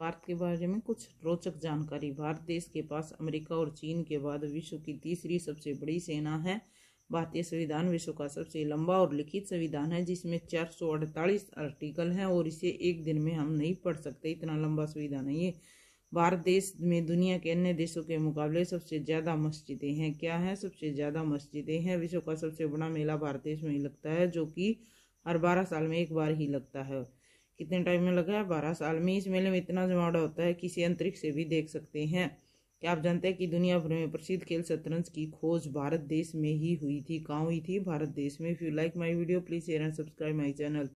भारत के बारे में कुछ रोचक जानकारी भारत देश के पास अमेरिका और चीन के बाद विश्व की तीसरी सबसे बड़ी सेना है भारतीय संविधान विश्व का सबसे लंबा और लिखित संविधान है जिसमें चार सौ अड़तालीस आर्टिकल हैं और इसे एक दिन में हम नहीं पढ़ सकते इतना लंबा संविधान है ये भारत देश में दुनिया के अन्य देशों के मुकाबले सबसे ज़्यादा मस्जिदें हैं क्या है सबसे ज़्यादा मस्जिदें हैं विश्व का सबसे बड़ा मेला भारत देश में ही लगता है जो कि हर बारह साल में एक बार ही लगता है कितने टाइम में लगा है बारह साल में इस मेले में इतना जमावड़ा होता है किसी अंतरिक्ष से भी देख सकते हैं क्या आप जानते हैं कि दुनिया भर में प्रसिद्ध खेल शतरंज की खोज भारत देश में ही हुई थी कहाँ हुई थी भारत देश में if you like my video please share and subscribe my channel